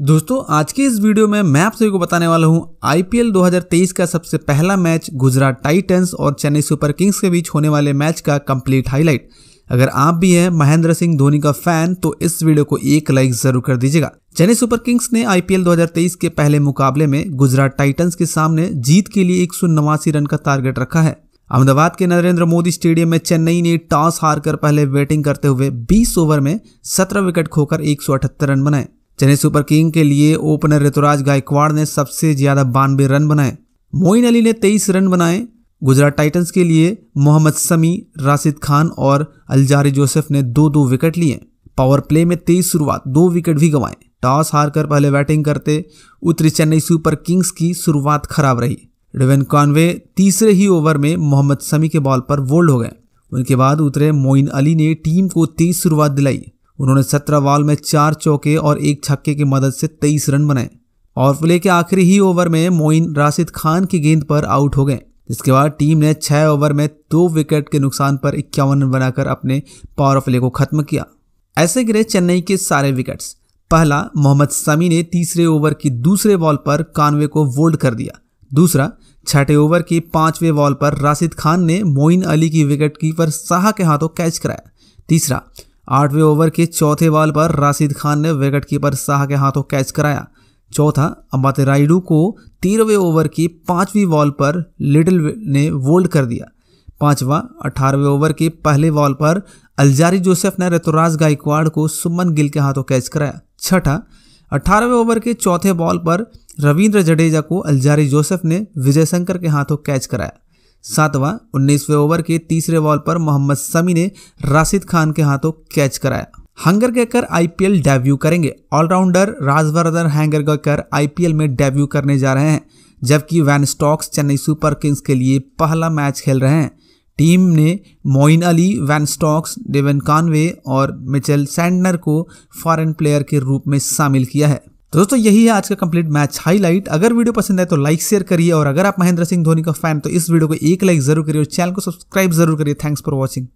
दोस्तों आज के इस वीडियो में मैं आप सभी को बताने वाला हूं आईपीएल 2023 का सबसे पहला मैच गुजरात टाइटंस और चेन्नई सुपर किंग्स के बीच होने वाले मैच का कंप्लीट हाईलाइट अगर आप भी हैं महेंद्र सिंह धोनी का फैन तो इस वीडियो को एक लाइक जरूर कर दीजिएगा चेन्नई सुपर किंग्स ने आईपीएल 2023 के पहले मुकाबले में गुजरात टाइटन्स के सामने जीत के लिए एक रन का टारगेट रखा है अहमदाबाद के नरेंद्र मोदी स्टेडियम में चेन्नई ने टॉस हारकर पहले बैटिंग करते हुए 20 ओवर में 17 विकेट खोकर 178 रन बनाए चेन्नई सुपर किंग के लिए ओपनर ऋतुराज गायकवाड़ ने सबसे ज्यादा बानवे रन बनाए मोइन अली ने तेईस रन बनाए गुजरात टाइटंस के लिए मोहम्मद समी राशिद खान और अलजारी जोसेफ ने दो दो विकेट लिए पावर प्ले में तेईस शुरुआत दो विकेट भी गंवाए टॉस हारकर पहले बैटिंग करते उत्तरी चेन्नई सुपर किंग्स की शुरुआत खराब रही डेवन कॉनवे तीसरे ही ओवर में मोहम्मद समी के बॉल पर बोल्ड हो गए उनके बाद उतरे मोइन अली ने टीम को तेज शुरुआत दिलाई उन्होंने सत्रह बॉल में चार चौके और एक छक्के की मदद से तेईस रन बनाए और प्ले के आखिरी ही ओवर में मोइन राशिद खान की गेंद पर आउट हो गए जिसके बाद टीम ने छह ओवर में दो विकेट के नुकसान पर इक्यावन रन बनाकर अपने पावर प्ले को खत्म किया ऐसे गिरे चेन्नई के सारे विकेट्स पहला मोहम्मद समी ने तीसरे ओवर की दूसरे बॉल पर कानवे को वोल्ड कर दिया दूसरा छठे ओवर की पांचवें बॉल पर राशिद खान ने मोइन अली की विकेट कीपर शाह के हाथों कैच कराया तीसरा आठवें ओवर के चौथे बॉल पर राशिद खान ने विकेटकीपर शाह के हाथों कैच कराया चौथा अम्बाते राइडू को तेरहवें ओवर की पांचवी बॉल पर लिटिल ने वोल्ड कर दिया पांचवा अठारहवें ओवर के पहले बॉल पर अलजारी जोसेफ ने ऋतुराज गायकवाड़ को सुमन गिल के हाथों कैच कराया छठा अठारहवें ओवर के चौथे बॉल पर रविंद्र जडेजा को अलजारी जोसेफ ने विजय शंकर के हाथों कैच कराया सातवां उन्नीसवें ओवर के तीसरे बॉल पर मोहम्मद समी ने राशिद खान के हाथों कैच कराया हंगर गेकर आईपीएल डेब्यू करेंगे allrounder Rajvardhan Hangargekar IPL में डेब्यू करने जा रहे हैं जबकि Ben Stokes Chennai Super Kings के लिए पहला मैच खेल रहे हैं टीम ने Moeen Ali Ben Stokes Devon Conway और मिचेल सैंडनर को फॉरेन प्लेयर के रूप में शामिल किया है तो दोस्तों यही है आज का कंप्लीट मैच हाईलाइट अगर वीडियो पसंद है तो लाइक शेयर करिए और अगर आप महेंद्र सिंह धोनी का फैन तो इस वीडियो को एक लाइक जरूर करिए और चैनल को सब्सक्राइब जरूर करिए थैंक्स फॉर वॉचिंग